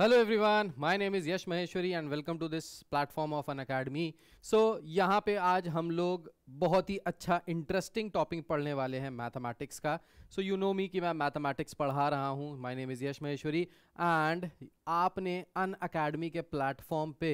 hello everyone my name is Yash Maheshwari and welcome to this platform of Unacademy so यहाँ पे आज हम लोग बहुत ही अच्छा इंटरेस्टिंग टॉपिक पढ़ने वाले हैं मैथमेटिक्स का सो यू नो मी कि मैं मैथमेटिक्स पढ़ा रहा हूँ my name is Yash Maheshwari and आपने अन अकेडमी के प्लेटफॉर्म पे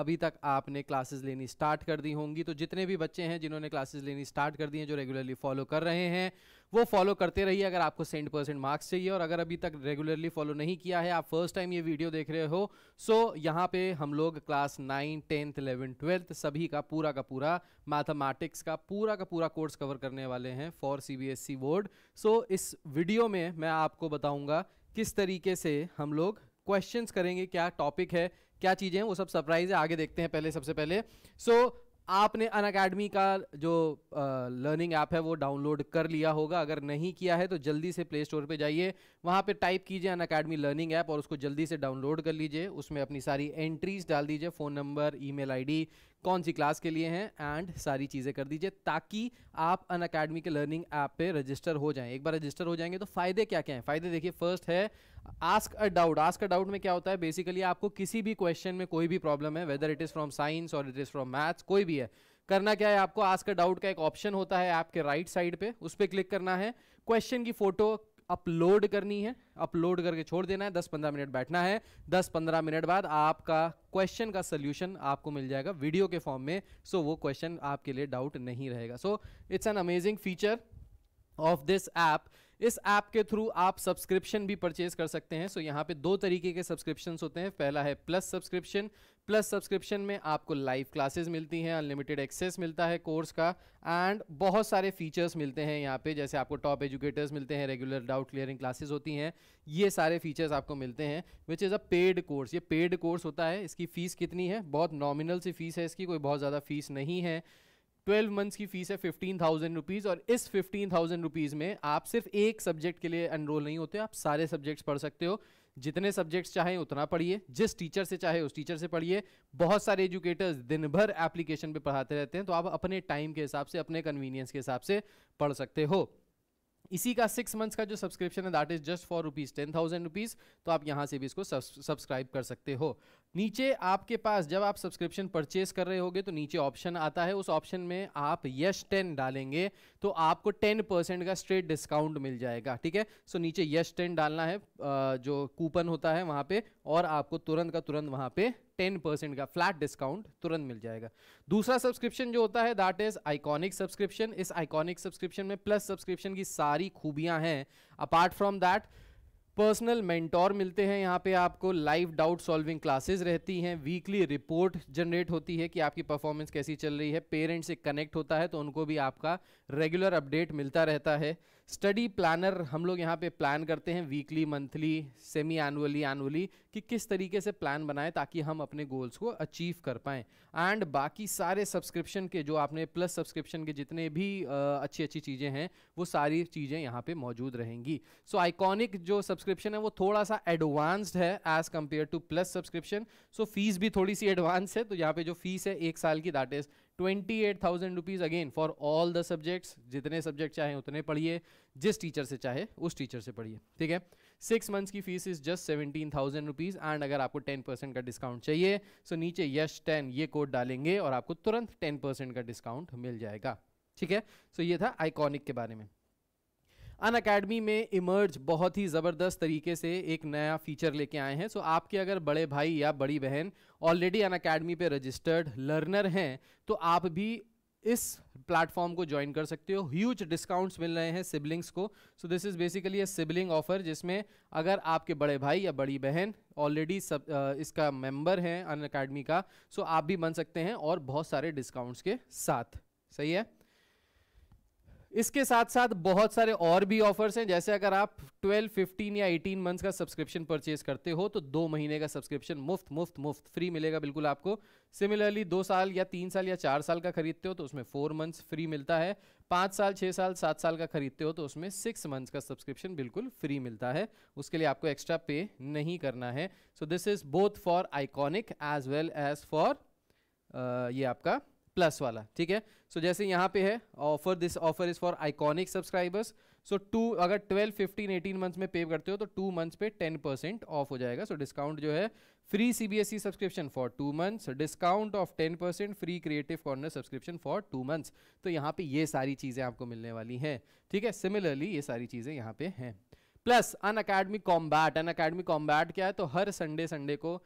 अभी तक आपने क्लासेस लेनी स्टार्ट कर दी होंगी तो जितने भी बच्चे हैं जिन्होंने क्लासेस लेनी स्टार्ट कर दी हैं जो रेगुलरली फॉलो कर रहे हैं वो फॉलो करते रहिए अगर आपको सेंट परसेंट मार्क्स चाहिए और अगर अभी तक रेगुलरली फॉलो नहीं किया है आप फर्स्ट टाइम ये वीडियो देख रहे हो सो so, यहाँ पे हम लोग class nine tenth eleven twelfth सभी का पूरा का पूरा मैथमेटिक्स का पूरा का पूरा कोर्स कवर करने वाले हैं for C B board so इस वीडियो में मैं आपको बताऊँगा किस तरीके से हम लोग क्वेश्चंस करेंगे क्या टॉपिक है क्या चीज़ें वो सब सरप्राइज है आगे देखते हैं पहले सबसे पहले सो so, आपने अन अकेडमी का जो लर्निंग ऐप है वो डाउनलोड कर लिया होगा अगर नहीं किया है तो जल्दी से प्ले स्टोर पर जाइए वहाँ पे टाइप कीजिए अन अकेडमी लर्निंग ऐप और उसको जल्दी से डाउनलोड कर लीजिए उसमें अपनी सारी एंट्रीज डाल दीजिए फ़ोन नंबर ईमेल आईडी कौन सी क्लास के लिए हैं एंड सारी चीज़ें कर दीजिए ताकि आप अन अकेडमी के लर्निंग ऐप पे रजिस्टर हो जाएं एक बार रजिस्टर हो जाएंगे तो फ़ायदे क्या क्या हैं फ़ायदे देखिए फर्स्ट है ask a doubt ask a doubt में क्या होता है बेसिकली आपको किसी भी क्वेश्चन में कोई भी प्रॉब्लम है whether it is from science और इट इज़ फ्रॉम मैथ्स कोई भी है करना क्या है आपको आस्क अ डाउट का एक ऑप्शन होता है ऐप के राइट साइड पे उस पर क्लिक करना है क्वेश्चन की फोटो अपलोड करनी है अपलोड करके छोड़ देना है 10-15 मिनट बैठना है 10-15 मिनट बाद आपका क्वेश्चन का सोल्यूशन आपको मिल जाएगा वीडियो के फॉर्म में सो so वो क्वेश्चन आपके लिए डाउट नहीं रहेगा so it's an amazing feature of this app इस ऐप के थ्रू आप सब्सक्रिप्शन भी परचेज कर सकते हैं सो so, यहाँ पे दो तरीके के सब्सक्रिप्शन होते हैं पहला है प्लस सब्सक्रिप्शन प्लस सब्सक्रिप्शन में आपको लाइव क्लासेस मिलती हैं अनलिमिटेड एक्सेस मिलता है कोर्स का एंड बहुत सारे फीचर्स मिलते हैं यहाँ पे जैसे आपको टॉप एजुकेटर्स मिलते हैं रेगुलर डाउट क्लियरिंग क्लासेस होती हैं ये सारे फीचर्स आपको मिलते हैं which is a paid course ये पेड कोर्स होता है इसकी फ़ीस कितनी है बहुत नॉमिनल सी फीस है इसकी कोई बहुत ज़्यादा फीस नहीं है ट्वेल्व मंथ्स की फीस है फिफ्टीन थाउजेंड रुपीज़ और इस फिफ्टीन थाउजेंड रुपीज़ में आप सिर्फ एक सब्जेक्ट के लिए एनरोल नहीं होते आप सारे सब्जेक्ट्स पढ़ सकते हो जितने सब्जेक्ट्स चाहें उतना पढ़िए जिस टीचर से चाहे उस टीचर से पढ़िए बहुत सारे एजुकेटर्स दिन भर एप्लीकेशन पे पढ़ाते रहते हैं तो आप अपने टाइम के हिसाब से अपने कन्वीनियंस के हिसाब से पढ़ सकते हो इसी का सिक्स मंथ्स का जो सब्सक्रिप्शन है that is just for rupees ten thousand rupees तो आप यहाँ से भी इसको सब्सक्राइब कर सकते हो नीचे आपके पास जब आप सब्सक्रिप्शन परचेस कर रहे होगे तो नीचे ऑप्शन आता है उस ऑप्शन में आप यश टेन डालेंगे तो आपको टेन परसेंट का स्ट्रेट डिस्काउंट मिल जाएगा ठीक है सो नीचे यश टेन डालना है जो कूपन होता है वहाँ पे और आपको तुरंत का तुरंत वहां पे टेन परसेंट का फ्लैट डिस्काउंट तुरंत मिल जाएगा दूसरा सब्सक्रिप्शन जो होता है दैट इज आइकॉनिक सब्सक्रिप्शन इस आइकॉनिक सब्सक्रिप्शन में प्लस सब्सक्रिप्शन की सारी खूबियां हैं apart from that personal mentor मिलते हैं यहाँ पे आपको लाइव डाउट सॉल्विंग क्लासेस रहती हैं वीकली रिपोर्ट जनरेट होती है कि आपकी परफॉर्मेंस कैसी चल रही है पेरेंट्स से कनेक्ट होता है तो उनको भी आपका रेगुलर अपडेट मिलता रहता है स्टडी प्लानर हम लोग यहाँ पे प्लान करते हैं weekly monthly semi annually annually कि किस तरीके से प्लान बनाएं ताकि हम अपने गोल्स को अचीव कर पाएँ एंड बाकी सारे सब्सक्रिप्शन के जो आपने प्लस सब्सक्रिप्शन के जितने भी आ, अच्छी अच्छी चीज़ें हैं वो सारी चीज़ें यहाँ पे मौजूद रहेंगी सो so, आइकॉनिक जो सब्सक्रिप्शन है वो थोड़ा सा एडवांस्ड है as compared to plus subscription so fees भी थोड़ी सी एडवांस है तो यहाँ पर जो फीस है एक साल की that is twenty eight thousand rupees again for all the subjects जितने सब्जेक्ट चाहे उतने पढ़िए जिस टीचर से चाहे उस टीचर से पढ़िए ठीक है सिक्स मंथ्स की fees is just seventeen thousand rupees and अगर आपको टेन परसेंट का डिस्काउंट चाहिए सो नीचे यश टेन ये कोड डालेंगे और आपको तुरंत टेन परसेंट का डिस्काउंट मिल जाएगा ठीक है सो ये था आइकॉनिक के बारे में अन अकेडमी में इमर्ज बहुत ही ज़बरदस्त तरीके से एक नया फीचर लेके आए हैं सो so, आपके अगर बड़े भाई या बड़ी बहन ऑलरेडी अन अकेडमी पर रजिस्टर्ड लर्नर हैं तो आप भी इस प्लेटफॉर्म को ज्वाइन कर सकते हो ह्यूज डिस्काउंट्स मिल रहे हैं सिबलिंग्स को so this is basically a sibling offer जिसमें अगर आपके बड़े भाई या बड़ी बहन ऑलरेडी सब आ, इसका मेंबर हैं अन अकेडमी का सो so आप भी बन सकते हैं और बहुत सारे डिस्काउंट्स के साथ सही है इसके साथ साथ बहुत सारे और भी ऑफर्स हैं जैसे अगर आप 12, 15 या 18 मंथ्स का सब्सक्रिप्शन परचेज करते हो तो दो महीने का सब्सक्रिप्शन मुफ्त मुफ्त मुफ्त फ्री मिलेगा बिल्कुल आपको सिमिलरली दो साल या तीन साल या चार साल का खरीदते हो तो उसमें फोर मंथ्स फ्री मिलता है पाँच साल छः साल सात साल का खरीदते हो तो उसमें सिक्स मंथ्स का सब्सक्रिप्शन बिल्कुल फ्री मिलता है उसके लिए आपको एक्स्ट्रा पे नहीं करना है so this is both for iconic as well as for ये आपका प्लस वाला ठीक है सो so, जैसे यहाँ पे है offer this offer is for iconic subscribers so to अगर 12, 15, 18 मंथ्स में पे करते हो तो टू मंथ्स पे 10 ऑफ हो जाएगा सो so, डिस्काउंट जो है free CBSE subscription for two months discount of 10 percent free creative corner subscription for two months तो यहाँ पे ये सारी चीज़ें आपको मिलने वाली हैं ठीक है सिमिलरली ये सारी चीज़ें यहाँ पे हैं plus Unacademy combat Unacademy combat क्या है तो हर संडे संडे को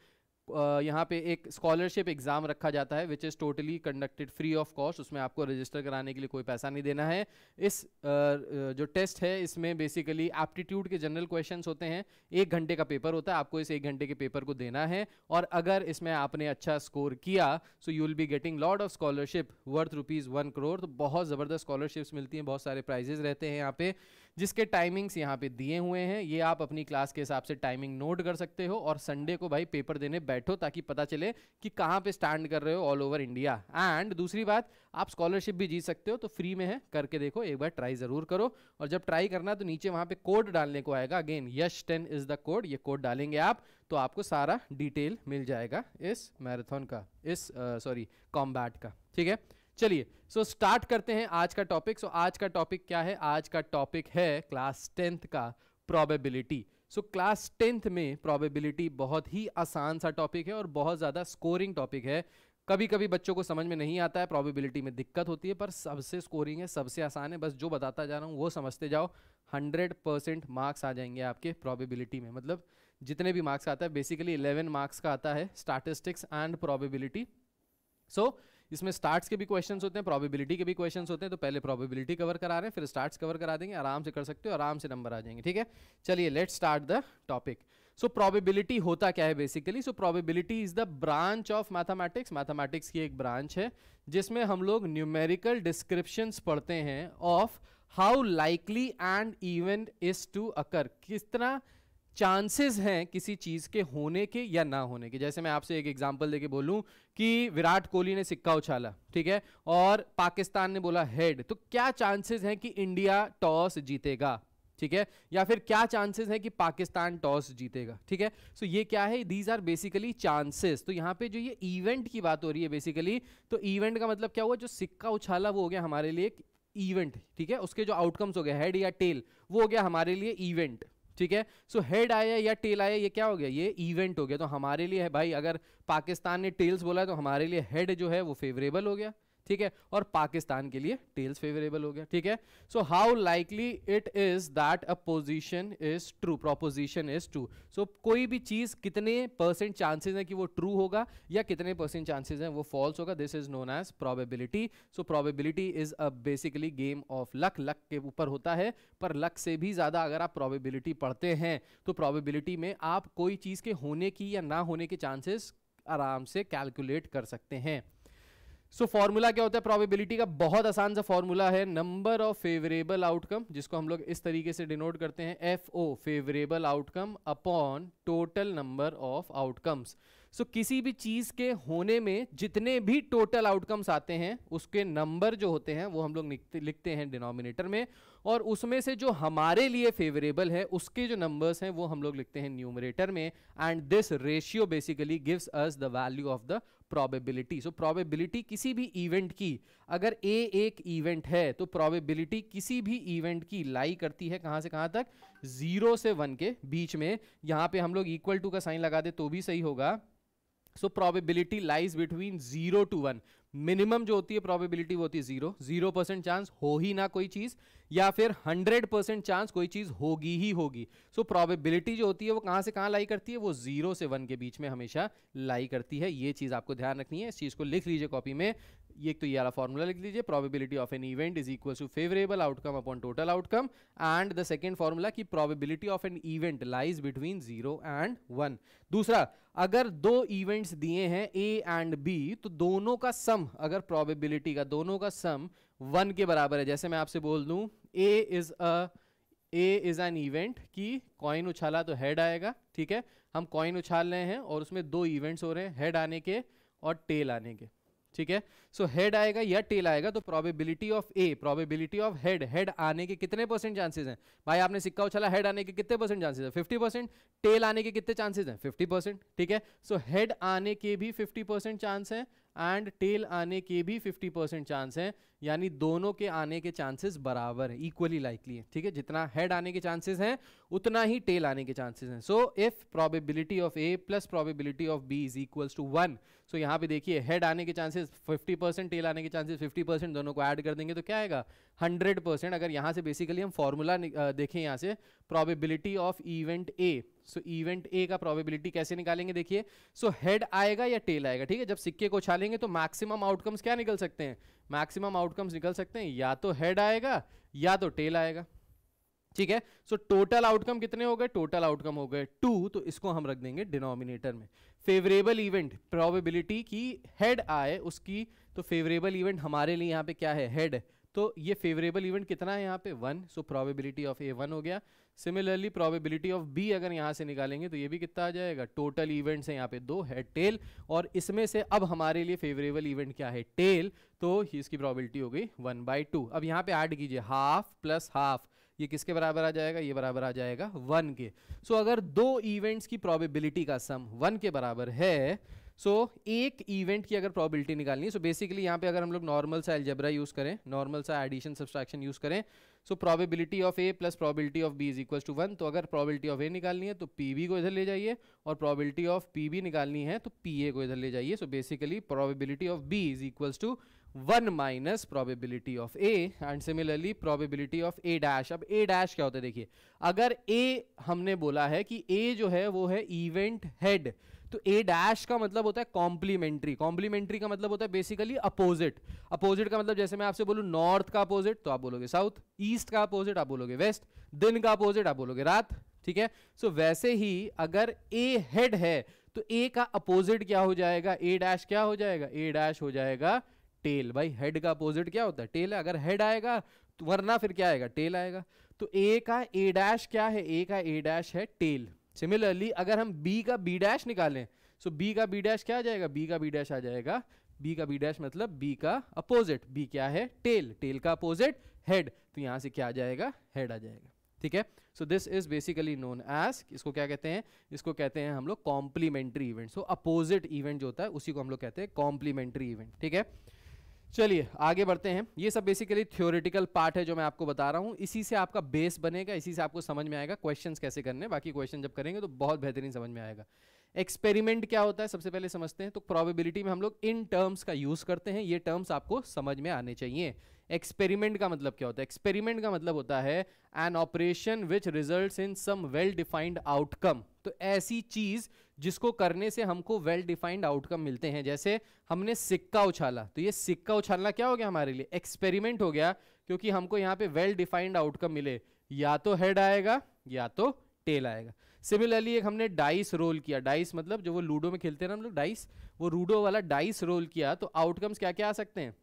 यहाँ पे एक स्कॉलरशिप एग्ज़ाम रखा जाता है which is totally conducted free of cost उसमें आपको रजिस्टर कराने के लिए कोई पैसा नहीं देना है इस जो टेस्ट है इसमें बेसिकली एप्टीट्यूड के जनरल क्वेश्चन होते हैं एक घंटे का पेपर होता है आपको इस एक घंटे के पेपर को देना है और अगर इसमें आपने अच्छा स्कोर किया so you will be getting lot of scholarship worth rupees one crore तो बहुत ज़बरदस्त स्कॉलरशिप्स मिलती हैं बहुत सारे प्राइजेस रहते हैं यहाँ पे जिसके टाइमिंग्स यहाँ पे दिए हुए हैं ये आप अपनी क्लास के हिसाब से टाइमिंग नोट कर सकते हो और संडे को भाई पेपर देने बैठो ताकि पता चले कि कहाँ पे स्टैंड कर रहे हो ऑल ओवर इंडिया एंड दूसरी बात आप स्कॉलरशिप भी जीत सकते हो तो फ्री में है करके देखो एक बार ट्राई ज़रूर करो और जब ट्राई करना तो नीचे वहाँ पे कोड डालने को आएगा again Yash ten is the code ये कोड डालेंगे आप तो आपको सारा डिटेल मिल जाएगा इस मैराथन का इस सॉरी uh, कॉम्बैट का ठीक है चलिए सो स्टार्ट करते हैं आज का टॉपिक सो so, आज का टॉपिक क्या है आज का टॉपिक है क्लास टेंथ का प्रोबेबिलिटी सो क्लास टेंथ में प्रोबेबिलिटी बहुत ही आसान सा टॉपिक है और बहुत ज़्यादा स्कोरिंग टॉपिक है कभी कभी बच्चों को समझ में नहीं आता है प्रोबेबिलिटी में दिक्कत होती है पर सबसे स्कोरिंग है सबसे आसान है बस जो बताता जा रहा हूँ वो समझते जाओ हंड्रेड परसेंट मार्क्स आ जाएंगे आपके प्रोबेबिलिटी में मतलब जितने भी मार्क्स आता है बेसिकली इलेवन मार्क्स का आता है statistics and probability so so, इसमें स्टार्ट्स के भी क्वेश्चन होते हैं प्रोबेबिलिटी के भी क्वेश्चन होते हैं तो पहले प्रोबेबिलिटी कवर करा रहे हैं फिर स्टार्ट्स कवर करा देंगे आराम से कर सकते हो आराम से नंबर आ जाएंगे ठीक है चलिए let start the topic so probability होता क्या है basically so probability is the branch of mathematics mathematics की एक ब्रांच है जिसमें हम लोग न्यूमेरिकल डिस्क्रिप्शन पढ़ते हैं of how likely an event is to occur किस तरह चांसेस हैं किसी चीज़ के होने के या ना होने के जैसे मैं आपसे एक एग्जांपल देके बोलूं कि विराट कोहली ने सिक्का उछाला ठीक है और पाकिस्तान ने बोला हेड तो क्या चांसेस हैं कि इंडिया टॉस जीतेगा ठीक है या फिर क्या चांसेस हैं कि पाकिस्तान टॉस जीतेगा ठीक है सो so ये क्या है दीज आर बेसिकली चांसेस तो यहाँ पे जो ये इवेंट की बात हो रही है बेसिकली तो इवेंट का मतलब क्या हुआ जो सिक्का उछाला वो हो गया हमारे लिए एक इवेंट ठीक है उसके जो आउटकम्स हो गए हेड या टेल वो हो गया हमारे लिए इवेंट ठीक है सो हेड आया या टेल आया ये क्या हो गया ये इवेंट हो गया तो हमारे लिए है भाई अगर पाकिस्तान ने टेल्स बोला तो हमारे लिए हेड जो है वो फेवरेबल हो गया ठीक है और पाकिस्तान के लिए टेल्स फेवरेबल हो गया ठीक है so how likely it is that a position is true proposition is true so कोई भी चीज कितने परसेंट चांसेस है कि वो ट्रू होगा या कितने परसेंट चांसेस है वो फॉल्स होगा this is known as probability so probability is a basically game of luck luck के ऊपर होता है पर लक से भी ज्यादा अगर आप प्रोबेबिलिटी पढ़ते हैं तो प्रोबेबिलिटी में आप कोई चीज के होने की या ना होने के चांसेस आराम से कैलकुलेट कर सकते हैं सो so, फॉर्मूला क्या होता है प्रोबेबिलिटी का बहुत आसान सा फॉर्मूला है नंबर ऑफ फेवरेबल आउटकम जिसको हम लोग इस तरीके से डिनोट करते हैं F O favourable outcome upon total number of outcomes so किसी भी चीज के होने में जितने भी टोटल आउटकम्स आते हैं उसके नंबर जो होते हैं वो हम लोग लिखते हैं डिनोमिनेटर में और उसमें से जो हमारे लिए फेवरेबल है उसके जो नंबर्स हैं वो हम लोग लिखते हैं न्यूमरेटर में and this ratio basically gives us the value of the probability so probability किसी भी इवेंट की अगर ए एक इवेंट है तो प्रोबेबिलिटी किसी भी इवेंट की लाई करती है कहां से कहां तक जीरो से वन के बीच में यहां पे हम लोग इक्वल टू का साइन लगा दे तो भी सही होगा so probability lies between zero to one minimum जो होती है प्रोबेबिलिटी वो होती है जीरो जीरो परसेंट चांस हो ही ना कोई चीज़ या फिर 100 परसेंट चांस कोई चीज़ होगी ही होगी सो so, प्रोबेबिलिटी जो होती है वो कहां से कहां लाई करती है वो जीरो से वन के बीच में हमेशा लाई करती है ये चीज़ आपको ध्यान रखनी है इस चीज़ को लिख लीजिए कॉपी में ये तो ये वाला फॉर्मूला लिख लीजिए probability of an event is equal to favourable outcome upon total outcome and the second formula की probability of an event lies between zero and one दूसरा अगर दो इवेंट्स दिए हैं ए एंड बी तो दोनों का सम अगर प्रोबेबिलिटी का दोनों का सम वन के बराबर है जैसे मैं आपसे बोल दूं A is a A is an event कि कॉइन उछाला तो हेड आएगा ठीक है हम कॉइन उछाल रहे हैं और उसमें दो इवेंट्स हो रहे हैं हेड आने के और टेल आने के ठीक है सो so, हेड आएगा या टेल आएगा तो probability of A probability of head head आने के कितने परसेंट चांसेस हैं भाई आपने सिक्का उछाला हेड आने के कितने परसेंट चांसेस है फिफ्टी परसेंट टेल आने के कितने चांसेस हैं फिफ्टी परसेंट ठीक है सो so, हेड आने के भी फिफ्टी परसेंट चांस है एंड टेल आने के भी 50 परसेंट चांस है यानी दोनों के आने के चांसेस बराबर है इक्वली लाइकली है ठीक है जितना हेड आने के चांसेस हैं उतना ही टेल आने के चांसेस हैं so if probability of A plus probability of B is equals to one so यहाँ पे देखिए हेड आने के चांसेस 50 परसेंट टेल आने के चांसेस 50 परसेंट दोनों को ऐड कर देंगे तो क्या आएगा 100 परसेंट अगर यहाँ से बेसिकली हम फॉर्मूला देखें यहाँ से probability of event A so event A का प्रोबेबिलिटी कैसे निकालेंगे देखिए सो हेड आएगा या टेल आएगा ठीक है जब सिक्के को छालेंगे तो मैक्सिमम आउटकम्स क्या निकल सकते हैं मैक्सिमम आउटकम्स निकल सकते हैं या तो हेड आएगा या तो टेल आएगा ठीक है सो टोटल आउटकम कितने हो गए टोटल आउटकम हो गए टू तो इसको हम रख देंगे डिनोमिनेटर में फेवरेबल इवेंट प्रोबेबिलिटी की हेड आए उसकी तो फेवरेबल इवेंट हमारे लिए यहाँ पे क्या है हेड तो ये फेवरेबल इवेंट कितना है यहाँ पे one so probability of A one हो गया सिमिलरली प्रोबेबिलिटी ऑफ बी अगर यहाँ से निकालेंगे तो ये भी कितना आ जाएगा टोटल इवेंट्स हैं यहाँ पे दो है टेल और इसमें से अब हमारे लिए फेवरेबल इवेंट क्या है टेल तो इसकी प्रोबेबिलिटी हो गई वन बाई टू अब यहाँ पे ऐड कीजिए हाफ प्लस हाफ ये किसके बराबर आ जाएगा ये बराबर आ जाएगा वन के सो so, अगर दो इवेंट्स की प्रोबेबिलिटी का सम वन के बराबर है सो so, एक इवेंट की अगर प्रॉबिलिटी निकालनी है सो बेसिकली यहाँ पे अगर हम लोग नॉर्मल सा एल्जेब्रा यूज़ करें नॉर्मल सा एडिशन सब्सट्रैक्शन यूज़ करें so probability of A plus probability of B is equal to one तो अगर प्रॉबिलिटी ऑफ ए निकालनी है तो पी बी को इधर ले जाइए और प्रॉबिलिटी ऑफ पी बी निकालनी है तो पी ए को इधर ले जाइए so basically probability of B is equal to one minus probability of A and similarly probability of A dash अब ए डैश क्या होता है देखिए अगर ए हमने बोला है कि ए जो है वो है इवेंट हेड तो ए डैश का मतलब होता है कॉम्प्लीमेंट्री कॉम्प्लीमेंट्री का मतलब होता है बेसिकली अपोजिट अपोजिट का मतलब जैसे मैं आपसे बोलूँ नॉर्थ का अपोजिट तो आप बोलोगे साउथ ईस्ट का अपोजिट आप बोलोगे वेस्ट दिन का अपोजिट आप बोलोगे रात ठीक है सो so, वैसे ही अगर ए हेड है तो ए का अपोजिट क्या हो जाएगा ए डैश क्या हो जाएगा ए डैश हो जाएगा टेल भाई हेड का अपोजिट क्या होता है टेल है अगर हेड आएगा तो वरना फिर क्या आएगा टेल आएगा तो ए का ए डैश क्या है ए का ए डैश है टेल सिमिलरली अगर हम बी का बी डैश निकालें सो बी का बी डैश क्या आ जाएगा बी का बी डैश आ जाएगा बी का बी डैश मतलब बी का अपोजिट बी क्या है टेल टेल का अपोजिट हेड तो यहां से क्या आ जाएगा हेड आ जाएगा ठीक है so this is basically known as इसको क्या कहते हैं इसको कहते हैं हम लोग complementary event so opposite event जो होता है उसी को हम लोग कहते हैं कॉम्प्लीमेंट्री इवेंट ठीक है चलिए आगे बढ़ते हैं ये सब बेसिकली थ्योरेटिकल पार्ट है जो मैं आपको बता रहा हूँ इसी से आपका बेस बनेगा इसी से आपको समझ में आएगा क्वेश्चन कैसे करने बाकी क्वेश्चन जब करेंगे तो बहुत बेहतरीन समझ में आएगा एक्सपेरिमेंट क्या होता है सबसे पहले समझते हैं तो प्रोबेबिलिटी में हम लोग इन टर्म्स का यूज करते हैं ये टर्म्स आपको समझ में आने चाहिए एक्सपेरिमेंट का मतलब क्या होता है एक्सपेरिमेंट का मतलब होता है an operation which result in some well defined outcome तो ऐसी चीज जिसको करने से हमको वेल डिफाइंड आउटकम मिलते हैं जैसे हमने सिक्का उछाला तो ये सिक्का उछालना क्या हो गया हमारे लिए एक्सपेरिमेंट हो गया क्योंकि हमको यहाँ पे वेल डिफाइंड आउटकम मिले या तो हेड आएगा या तो टेल आएगा सिमिलरली एक हमने डाइस रोल किया डाइस मतलब जो वो लूडो में खेलते हैं ना हम लोग डाइस वो लूडो वाला डाइस रोल किया तो आउटकम्स क्या क्या आ सकते हैं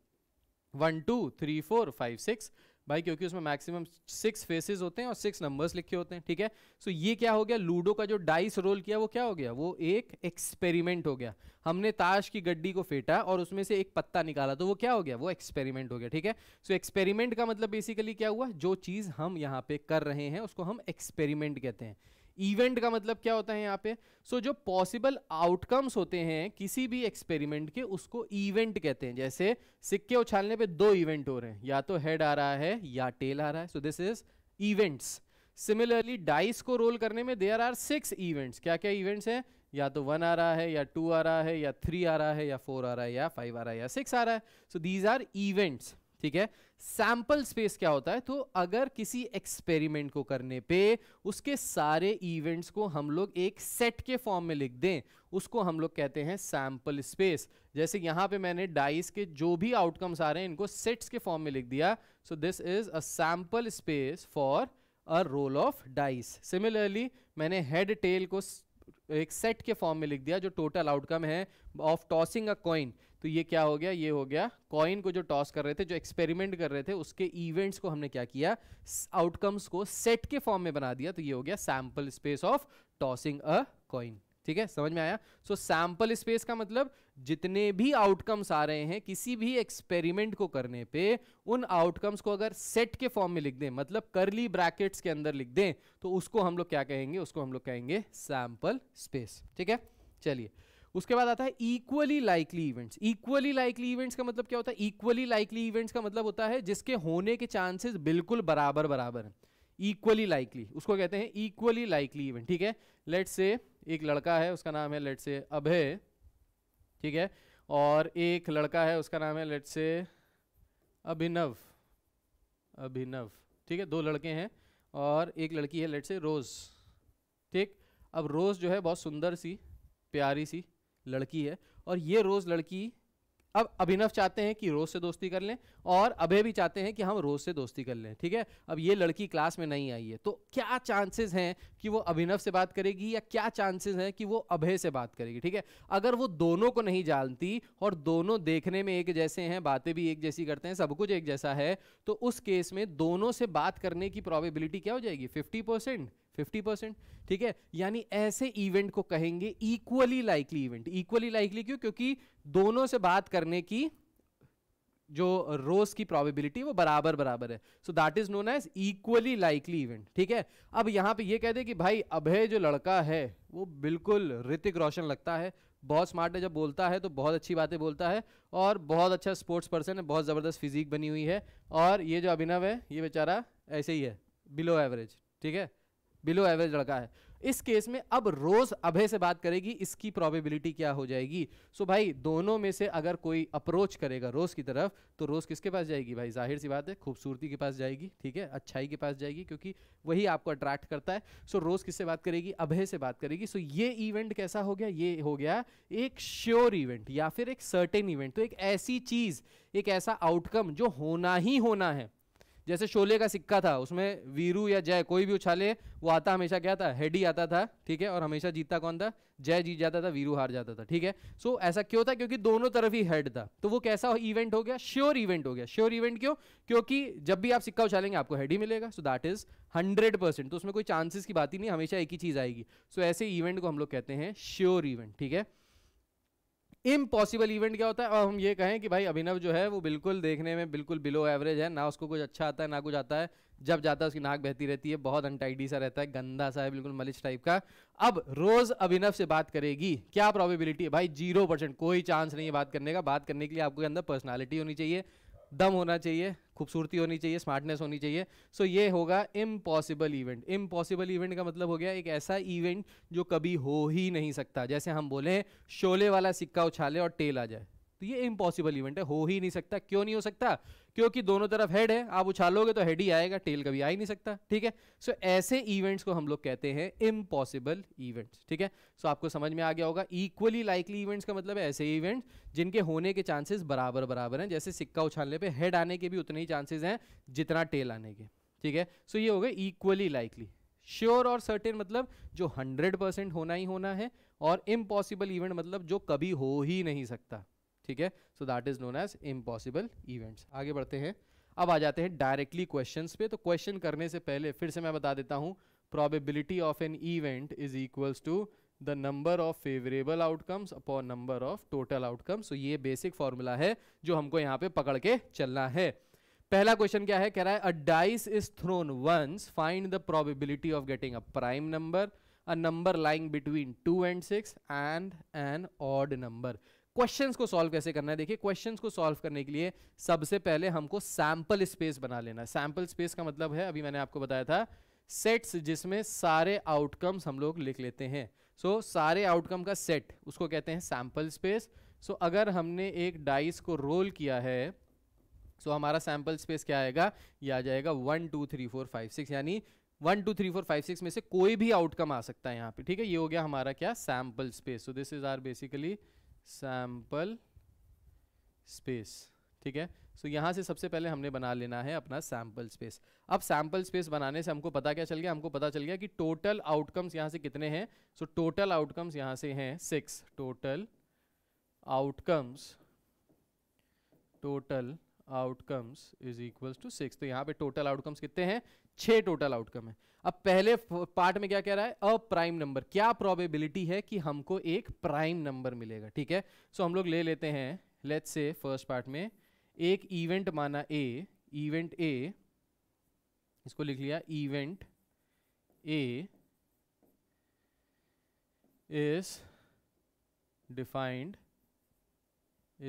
one two three four five six भाई क्योंकि उसमें मैक्सिमम सिक्स फेसेस होते हैं और सिक्स नंबर्स लिखे होते हैं ठीक है सो so, ये क्या हो गया लूडो का जो डाइस रोल किया वो क्या हो गया वो एक एक्सपेरिमेंट हो गया हमने ताश की गड्डी को फेटा और उसमें से एक पत्ता निकाला तो वो क्या हो गया वो एक्सपेरिमेंट हो गया ठीक है सो so, एक्सपेरिमेंट का मतलब बेसिकली क्या हुआ जो चीज़ हम यहाँ पे कर रहे हैं उसको हम एक्सपेरिमेंट कहते हैं इवेंट का मतलब क्या होता है यहाँ पे सो so, जो पॉसिबल आउटकम्स होते हैं किसी भी एक्सपेरिमेंट के उसको इवेंट कहते हैं जैसे सिक्के उछालने पे दो इवेंट हो रहे हैं या तो हेड आ रहा है या टेल आ रहा है so this is events similarly dice को रोल करने में देयर आर सिक्स इवेंट्स क्या क्या इवेंट्स हैं या तो वन आ रहा है या टू आ रहा है या थ्री आ रहा है या फोर आ रहा है या फाइव आ रहा है या सिक्स आ रहा है सो दीज आर इवेंट्स ठीक है सैंपल स्पेस क्या होता है तो अगर किसी एक्सपेरिमेंट को करने पे उसके सारे इवेंट्स को हम लोग एक सेट के फॉर्म में लिख दें उसको हम लोग कहते हैं सैंपल स्पेस जैसे यहां पे मैंने डाइस के जो भी आउटकम्स आ रहे हैं इनको सेट्स के फॉर्म में लिख दिया so this is a sample space for a roll of dice similarly मैंने हेड टेल को एक सेट के फॉर्म में लिख दिया जो टोटल आउटकम है ऑफ टॉसिंग अ कॉइन तो ये क्या हो गया ये हो गया कॉइन को जो टॉस कर रहे थे जो एक्सपेरिमेंट कर रहे थे उसके इवेंट्स को हमने क्या किया आउटकम्स को सेट के फॉर्म में बना दिया तो ये हो गया sample space of tossing a coin ठीक है समझ में आया सो सैंपल स्पेस का मतलब जितने भी आउटकम्स आ रहे हैं किसी भी एक्सपेरिमेंट को करने पे उन आउटकम्स को अगर सेट के फॉर्म में लिख दें मतलब करली ब्रैकेट्स के अंदर लिख दें तो उसको हम लोग क्या कहेंगे उसको हम लोग कहेंगे सैंपल स्पेस ठीक है चलिए उसके बाद आता है equally likely events equally likely events का मतलब क्या होता है इक्वली लाइकली इवेंट्स का मतलब होता है जिसके होने के चांसेस बिल्कुल बराबर बराबर है इक्वली लाइकली उसको कहते हैं इक्वली लाइकली इवेंट ठीक है लेट से एक लड़का है उसका नाम है लेट से अभय ठीक है और एक लड़का है उसका नाम है लेट से अभिनव अभिनव ठीक है दो लड़के हैं और एक लड़की है लेट से रोज़ ठीक अब रोज़ जो है बहुत सुंदर सी प्यारी सी लड़की है और ये रोज़ लड़की अब अभिनव चाहते हैं कि रोज से दोस्ती कर लें और अभय भी चाहते हैं कि हम रोज से दोस्ती कर लें ठीक है अब ये लड़की क्लास में नहीं आई है तो क्या चांसेस हैं कि वो अभिनव से बात करेगी या क्या चांसेस हैं कि वो अभय से बात करेगी ठीक है अगर वो दोनों को नहीं जानती और दोनों देखने में एक जैसे हैं बातें भी एक जैसी करते हैं सब कुछ एक जैसा है तो उस केस में दोनों से बात करने की प्रॉबेबिलिटी क्या हो जाएगी फिफ्टी परसेंट फिफ्टी परसेंट ठीक है यानी ऐसे इवेंट को कहेंगे equally likely event equally likely क्यों क्योंकि दोनों से बात करने की जो रोज की प्रोबेबिलिटी वो बराबर बराबर है so that is known as equally likely event ठीक है अब यहाँ पे ये कह दे कि भाई अभय जो लड़का है वो बिल्कुल ऋतिक रोशन लगता है बहुत स्मार्ट है जब बोलता है तो बहुत अच्छी बातें बोलता है और बहुत अच्छा स्पोर्ट्स पर्सन है बहुत ज़बरदस्त फिजिक बनी हुई है और ये जो अभिनव है ये बेचारा ऐसे ही है बिलो एवरेज ठीक है बिलो एवरेज लड़का है इस केस में अब रोज अभय से बात करेगी इसकी प्रोबेबिलिटी क्या हो जाएगी सो भाई दोनों में से अगर कोई अप्रोच करेगा रोज की तरफ तो रोज किसके पास जाएगी भाई जाहिर सी बात है खूबसूरती के पास जाएगी ठीक है अच्छाई के पास जाएगी क्योंकि वही आपको अट्रैक्ट करता है सो रोज किससे बात करेगी अभय से बात करेगी सो ये इवेंट कैसा हो गया ये हो गया एक श्योर इवेंट या फिर एक सर्टेन इवेंट तो एक ऐसी चीज एक ऐसा आउटकम जो होना ही होना है जैसे शोले का सिक्का था उसमें वीरू या जय कोई भी उछाले वो आता हमेशा क्या था हेड ही आता था ठीक है और हमेशा जीतता कौन था जय जीत जाता था वीरू हार जाता था ठीक है सो so, ऐसा क्यों था क्योंकि दोनों तरफ ही हेड था तो वो कैसा इवेंट हो गया श्योर इवेंट हो गया श्योर इवेंट क्यों क्योंकि जब भी आप सिक्का उछालेंगे आपको हेड ही मिलेगा so that is hundred percent तो उसमें कोई चांसेस की बात ही नहीं हमेशा एक ही चीज आएगी सो so, ऐसे इवेंट को हम लोग कहते हैं श्योर इवेंट ठीक है इम्पॉसिबल इवेंट क्या होता है और हम ये कहें कि भाई अभिनव जो है वो बिल्कुल देखने में बिल्कुल बिलो एवरेज है ना उसको कुछ अच्छा आता है ना कुछ आता है जब जाता है उसकी नाक बहती रहती है बहुत अनटाइडी सा रहता है गंदा सा है बिल्कुल मलिश टाइप का अब रोज अभिनव से बात करेगी क्या प्रॉबिबिलिटी है भाई जीरो परसेंट कोई चांस नहीं है बात करने का बात करने के लिए आपके अंदर पर्सनैलिटी होनी चाहिए दम होना चाहिए खूबसूरती होनी चाहिए स्मार्टनेस होनी चाहिए सो ये होगा इम्पॉसिबल इवेंट इम्पॉसिबल इवेंट का मतलब हो गया एक ऐसा इवेंट जो कभी हो ही नहीं सकता जैसे हम बोले शोले वाला सिक्का उछाले और टेल आ जाए तो ये इम्पॉसिबल इवेंट है हो ही नहीं सकता क्यों नहीं हो सकता क्योंकि दोनों तरफ हेड है आप उछालोगे तो हेड ही आएगा टेल कभी आ ही नहीं सकता ठीक है सो so, ऐसे इवेंट्स को हम लोग कहते हैं इम्पॉसिबल इवेंट्स ठीक है सो so, आपको समझ में आ गया होगा इक्वली लाइकली इवेंट्स का मतलब है ऐसे इवेंट जिनके होने के चांसेस बराबर बराबर हैं जैसे सिक्का उछालने पर हेड आने के भी उतने ही चांसेज हैं जितना टेल आने के ठीक है सो so, ये हो गए इक्वली लाइकली श्योर और सर्टेन मतलब जो हंड्रेड परसेंट होना ही होना है और इम्पॉसिबल इवेंट मतलब जो कभी हो ही नहीं सकता ठीक है so that is known as impossible events आगे बढ़ते हैं अब आ जाते हैं डायरेक्टली क्वेश्चन पे तो क्वेश्चन करने से पहले फिर से मैं बता देता हूं probability of an event is equals to the number of favourable outcomes upon number of total outcomes ये बेसिक फॉर्मूला है जो हमको यहाँ पे पकड़ के चलना है पहला क्वेश्चन क्या है कह रहा है a dice is thrown once find the probability of getting a prime number a number lying between two and six and an odd number questions को सॉल्व कैसे करना है देखिए क्वेश्चंस को सॉल्व करने के लिए सबसे पहले हमको सैंपल स्पेस बना लेना सैंपल स्पेस का मतलब है अभी मैंने आपको बताया था सेट्स जिसमें सारे आउटकम्स हम लोग लिख लेते हैं सो so, सारे आउटकम का सेट उसको कहते हैं सैंपल स्पेस सो अगर हमने एक डाइस को रोल किया है सो so, हमारा सैंपल स्पेस क्या आएगा ये आ जाएगा one two three four five six यानी one two three four five six में से कोई भी आउटकम आ सकता है यहाँ पे ठीक है ये हो गया हमारा क्या sample space so this is our basically sample space ठीक है सो so, यहाँ से सबसे पहले हमने बना लेना है अपना सैम्पल स्पेस अब सैम्पल स्पेस बनाने से हमको पता क्या चल गया हमको पता चल गया कि टोटल आउटकम्स यहाँ से कितने हैं सो टोटल आउटकम्स यहाँ से हैं six total outcomes total outcomes is equals to six तो यहाँ पे टोटल आउटकम्स कितने हैं छः टोटल आउटकम है अब पहले पार्ट में क्या कह रहा है अ प्राइम नंबर क्या प्रोबेबिलिटी है कि हमको एक प्राइम नंबर मिलेगा ठीक है सो so, हम लोग ले लेते हैं लेट्स से फर्स्ट पार्ट में एक इवेंट माना ए इवेंट ए इसको लिख लिया event A is defined